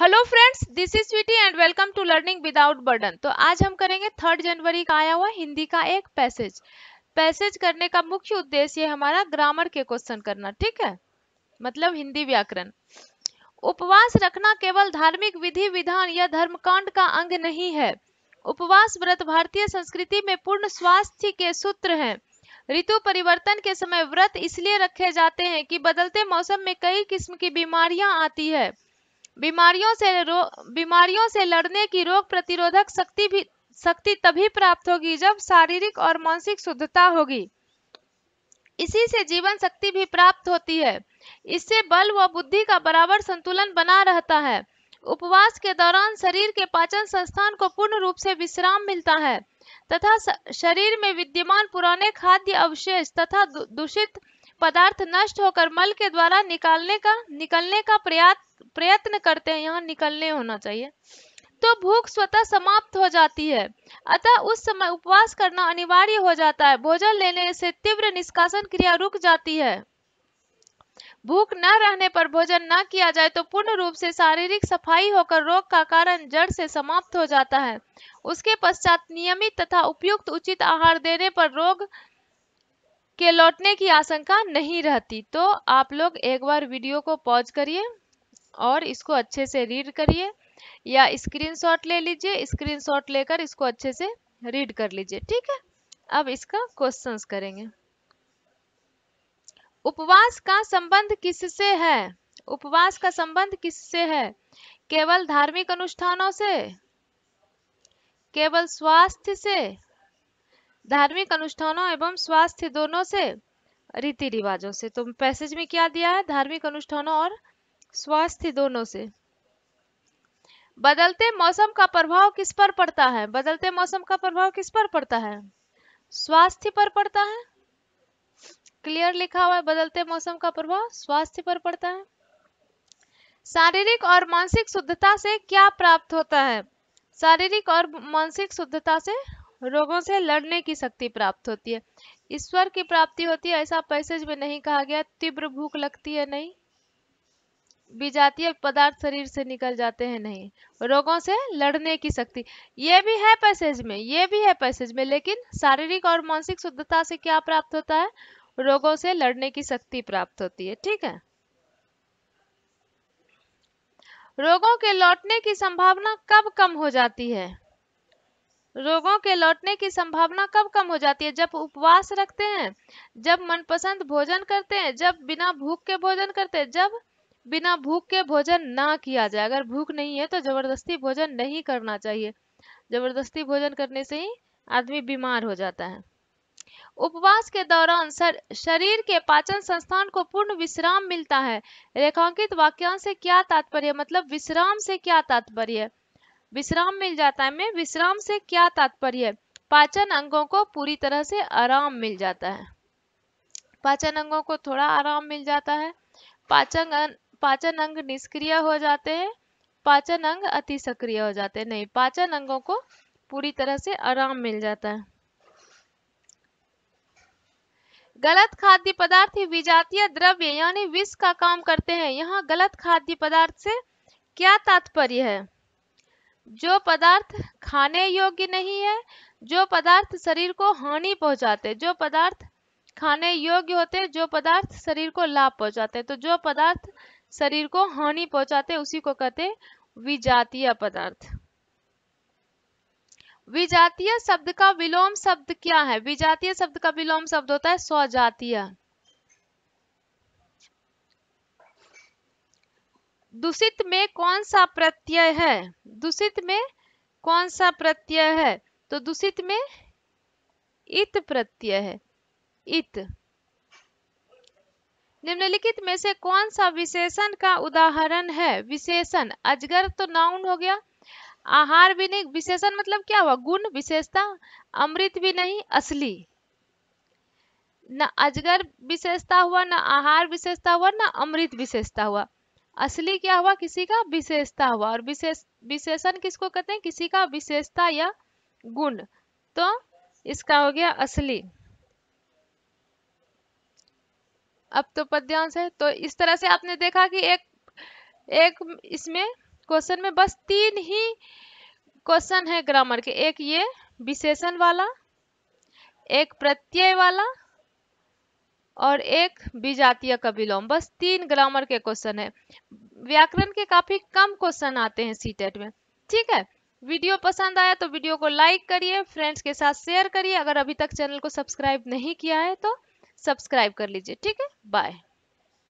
hello friends this is Sweety and welcome to learning without burden तो आज हम करेंगे थर्ड जनवरी का आया हुआ हिंदी का एक पैसेज पैसेज करने का मुख्य उद्देश्य हमारा ग्रामर के क्वेश्चन करना ठीक है मतलब हिंदी व्याकरण उपवास रखना केवल धार्मिक विधि विधान या धर्मकांड का अंग नहीं है उपवास व्रत भारतीय संस्कृति में पूर्ण स्वास्थ्य के सूत्र है ऋतु परिवर्तन के समय व्रत इसलिए रखे जाते हैं कि बदलते मौसम में कई किस्म की बीमारियां आती है बीमारियों से बीमारियों से लड़ने की रोग प्रतिरोधक शक्ति भी शक्ति तभी प्राप्त होगी जब शारीरिक और मानसिक शुद्धता होगी इसी से जीवन शक्ति भी प्राप्त होती है इससे बल व बुद्धि का बराबर संतुलन बना रहता है उपवास के दौरान शरीर के पाचन संस्थान को पूर्ण रूप से विश्राम मिलता है तथा शरीर में विद्यमान पुराने खाद्य अवशेष तथा दूषित पदार्थ नष्ट होकर मल के द्वारा निकालने का निकलने का प्रयास प्रयत्न करते हैं यहाँ निकलने होना चाहिए तो भूख स्वतः समाप्त हो जाती है अतः उस समय उपवास करना अनिवार्य हो जाता है भोजन लेने से तीव्र निष्कासन क्रिया रुक जाती है भूख न रहने पर भोजन न किया जाए तो पूर्ण रूप से शारीरिक सफाई होकर रोग का कारण जड़ से समाप्त हो जाता है उसके पश्चात नियमित तथा उपयुक्त उचित आहार देने पर रोग के लौटने की आशंका नहीं रहती तो आप लोग एक बार वीडियो को पॉज करिए और इसको अच्छे से रीड करिए या स्क्रीनशॉट ले लीजिए स्क्रीनशॉट लेकर इसको अच्छे से रीड कर लीजिए ठीक है अब इसका क्वेश्चंस करेंगे उपवास का संबंध किससे है उपवास का संबंध किससे है केवल धार्मिक अनुष्ठानों से केवल स्वास्थ्य से धार्मिक अनुष्ठानों एवं स्वास्थ्य दोनों से रीति रिवाजों से तो पैसेज में क्या दिया है धार्मिक अनुष्ठानों और स्वास्थ्य दोनों से बदलते मौसम का प्रभाव किस पर पड़ता है बदलते मौसम का प्रभाव किस पर पड़ता है स्वास्थ्य पर पड़ता है क्लियर लिखा हुआ है बदलते मौसम का प्रभाव स्वास्थ्य पर पड़ता है शारीरिक और मानसिक शुद्धता से क्या प्राप्त होता है शारीरिक और मानसिक शुद्धता से रोगों से लड़ने की शक्ति प्राप्त होती है ईश्वर की प्राप्ति होती है ऐसा पैसेज में नहीं कहा गया तीव्र भूख लगती है नहीं विजातीय पदार्थ शरीर से निकल जाते हैं नहीं रोगों से लड़ने की शक्ति ये भी है पैसेज में ये भी है पैसेज में लेकिन शारीरिक और मानसिक शुद्धता से क्या प्राप्त होता है रोगों से लड़ने की शक्ति प्राप्त होती है ठीक है रोगों के लौटने की संभावना कब कम हो जाती है रोगों के लौटने की संभावना कब कम हो जाती है जब उपवास रखते हैं जब मनपसंद भोजन करते हैं जब बिना भूख के भोजन करते हैं जब बिना भूख के भोजन ना किया जाए अगर भूख नहीं है तो जबरदस्ती भोजन नहीं करना चाहिए जबरदस्ती भोजन करने से ही आदमी बीमार हो जाता है उपवास के दौरान शरीर के पाचन संस्थान को पूर्ण विश्राम मिलता है रेखांकित वाक्यांश से क्या तात्पर्य मतलब विश्राम से क्या तात्पर्य विश्राम मिल जाता है में विश्राम से क्या तात्पर्य पाचन अंगों को पूरी तरह से आराम मिल जाता है पाचन अंगों को थोड़ा आराम मिल जाता है पाचन अं पाचन अंग निष्क्रिय हो जाते हैं पाचन अंग अति सक्रिय हो जाते हैं नहीं पाचन अंगों को पूरी तरह से आराम मिल जाता है गलत खाद्य पदार्थ ही विजातीय द्रव्य यानी विष का काम करते हैं यहाँ गलत खाद्य पदार्थ से क्या तात्पर्य है जो पदार्थ खाने योग्य नहीं है जो पदार्थ शरीर को हानि पहुंचाते जो पदार्थ खाने योग्य होते जो पदार्थ शरीर को लाभ पहुंचाते तो जो पदार्थ शरीर को हानि पहुंचाते उसी को कहते विजातीय पदार्थ विजातीय शब्द का विलोम शब्द क्या है विजातीय शब्द का विलोम शब्द होता है स्वजातीय दूषित में कौन सा प्रत्यय है दूषित में कौन सा प्रत्यय है तो दूषित में इत प्रत्यय है इत निम्नलिखित में से कौन सा विशेषण का उदाहरण है विशेषण अजगर तो नाउन हो गया आहार भी नहीं विशेषण मतलब क्या हुआ गुण विशेषता अमृत भी नहीं असली न अजगर विशेषता हुआ न आहार विशेषता हुआ न अमृत विशेषता हुआ असली क्या हुआ किसी का विशेषता हुआ और विशेष विशेषण किसको कहते हैं किसी का विशेषता या गुण तो इसका हो गया असली अब तो पद्यांश है तो इस तरह से आपने देखा कि एक एक इसमें क्वेश्चन में बस तीन ही क्वेश्चन है ग्रामर के एक ये विशेषण वाला एक प्रत्यय वाला और एक विजातीय का विलोम बस तीन ग्रामर के क्वेश्चन है व्याकरण के काफी कम क्वेश्चन आते हैं सी टेट e में ठीक है वीडियो पसंद आया तो वीडियो को लाइक करिए फ्रेंड्स के साथ शेयर करिए अगर अभी तक चैनल को सब्सक्राइब नहीं किया है तो सब्सक्राइब कर लीजिए ठीक है बाय